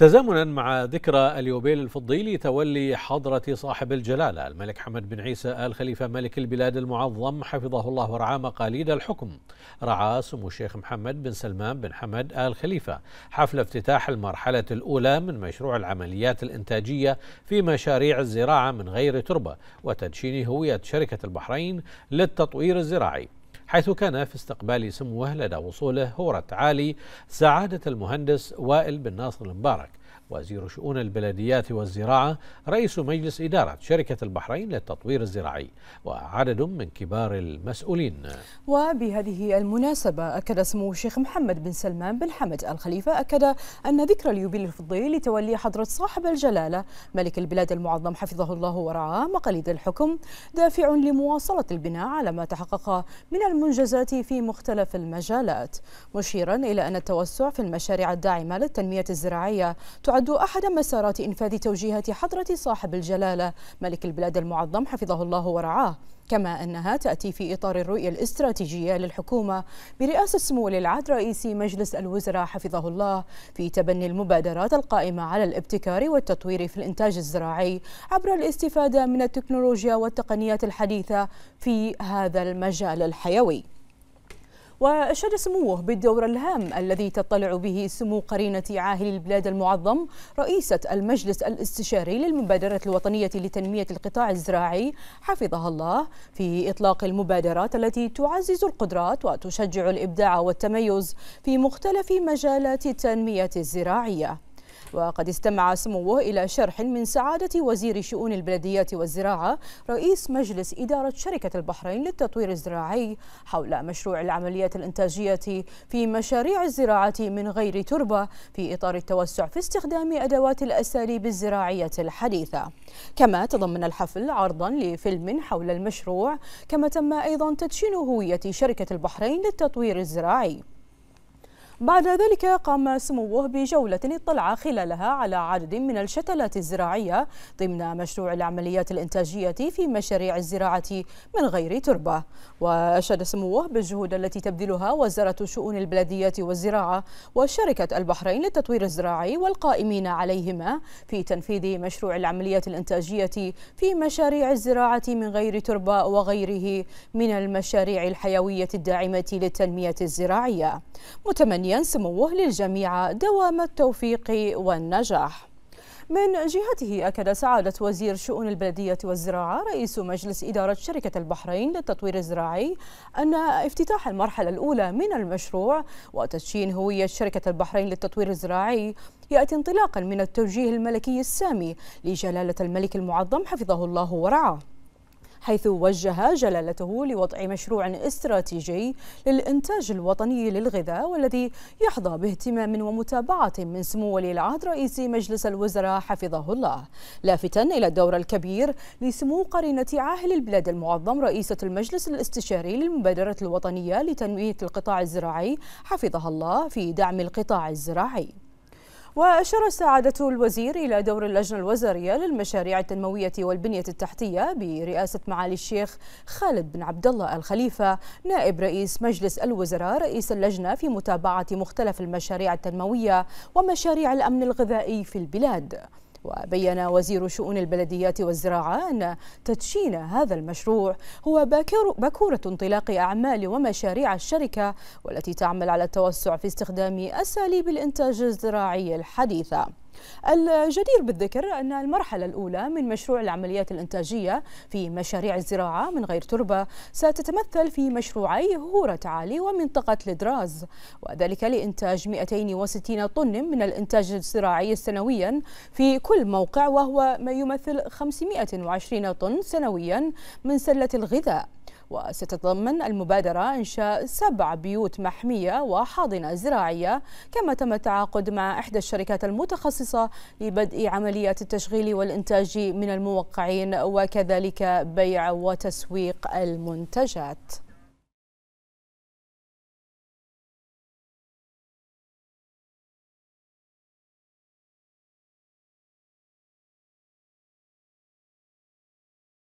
تزامنا مع ذكرى اليوبيل الفضي لتولي حضرة صاحب الجلالة الملك حمد بن عيسى آل خليفة ملك البلاد المعظم حفظه الله ورعاه مقاليد الحكم رعى سمو الشيخ محمد بن سلمان بن حمد آل خليفة حفل افتتاح المرحلة الأولى من مشروع العمليات الإنتاجية في مشاريع الزراعة من غير تربة وتدشين هوية شركة البحرين للتطوير الزراعي حيث كان في استقبال سموه لدى وصوله هورة عالي سعادة المهندس وائل بن ناصر المبارك وزير شؤون البلديات والزراعة رئيس مجلس إدارة شركة البحرين للتطوير الزراعي وعدد من كبار المسؤولين وبهذه المناسبة أكد سمو الشيخ محمد بن سلمان بن حمد الخليفة أكد أن ذكرى اليوبيل الفضي لتولي حضرة صاحب الجلالة ملك البلاد المعظم حفظه الله ورعاه مقاليد الحكم دافع لمواصلة البناء على ما تحقق من المنجزات في مختلف المجالات مشيرا إلى أن التوسع في المشاريع الداعمة للتنمية الزراعية تعد أحد مسارات إنفاذ توجيهات حضرة صاحب الجلالة ملك البلاد المعظم حفظه الله ورعاه كما أنها تأتي في إطار الرؤية الاستراتيجية للحكومة برئاسة سمو ولي العهد رئيس مجلس الوزراء حفظه الله في تبني المبادرات القائمة على الابتكار والتطوير في الإنتاج الزراعي عبر الاستفادة من التكنولوجيا والتقنيات الحديثة في هذا المجال الحيوي وأشاد سموه بالدور الهام الذي تطلع به سمو قرينة عاهل البلاد المعظم رئيسة المجلس الاستشاري للمبادرة الوطنية لتنمية القطاع الزراعي حفظها الله في إطلاق المبادرات التي تعزز القدرات وتشجع الإبداع والتميز في مختلف مجالات التنمية الزراعية وقد استمع سموه إلى شرح من سعادة وزير شؤون البلديات والزراعة رئيس مجلس إدارة شركة البحرين للتطوير الزراعي حول مشروع العمليات الإنتاجية في مشاريع الزراعة من غير تربة في إطار التوسع في استخدام أدوات الأساليب الزراعية الحديثة كما تضمن الحفل عرضا لفيلم حول المشروع كما تم أيضا تدشين هوية شركة البحرين للتطوير الزراعي بعد ذلك قام سموه بجولة اطلع خلالها على عدد من الشتلات الزراعية ضمن مشروع العمليات الإنتاجية في مشاريع الزراعة من غير تربة وأشاد سموه بالجهود التي تبذلها وزارة شؤون البلديات والزراعة وشركة البحرين للتطوير الزراعي والقائمين عليهما في تنفيذ مشروع العمليات الإنتاجية في مشاريع الزراعة من غير تربة وغيره من المشاريع الحيوية الداعمة للتنمية الزراعية متمنيا ينسموه سموه للجميع دوام التوفيق والنجاح من جهته أكد سعادة وزير شؤون البلدية والزراعة رئيس مجلس إدارة شركة البحرين للتطوير الزراعي أن افتتاح المرحلة الأولى من المشروع وتدشين هوية شركة البحرين للتطوير الزراعي يأتي انطلاقا من التوجيه الملكي السامي لجلالة الملك المعظم حفظه الله ورعاه حيث وجه جلالته لوضع مشروع استراتيجي للإنتاج الوطني للغذاء والذي يحظى باهتمام ومتابعة من سمو ولي العهد رئيس مجلس الوزراء حفظه الله لافتا إلى الدور الكبير لسمو قرينة عاهل البلاد المعظم رئيسة المجلس الاستشاري للمبادرة الوطنية لتنمية القطاع الزراعي حفظها الله في دعم القطاع الزراعي وأشار سعادة الوزير إلى دور اللجنة الوزارية للمشاريع التنموية والبنية التحتية برئاسة معالي الشيخ خالد بن عبد الله الخليفة نائب رئيس مجلس الوزراء رئيس اللجنة في متابعة مختلف المشاريع التنموية ومشاريع الأمن الغذائي في البلاد وبين وزير شؤون البلديات والزراعة أن تدشين هذا المشروع هو باكورة انطلاق أعمال ومشاريع الشركة والتي تعمل على التوسع في استخدام أساليب الإنتاج الزراعي الحديثة الجدير بالذكر أن المرحلة الأولى من مشروع العمليات الإنتاجية في مشاريع الزراعة من غير تربة ستتمثل في مشروعي هورة عالي ومنطقة لدراز وذلك لإنتاج 260 طن من الإنتاج الزراعي سنويا في كل موقع وهو ما يمثل 520 طن سنويا من سلة الغذاء وستتضمن المبادرة إنشاء سبع بيوت محمية وحاضنة زراعية كما تم التعاقد مع إحدى الشركات المتخصصة لبدء عمليات التشغيل والإنتاج من الموقعين وكذلك بيع وتسويق المنتجات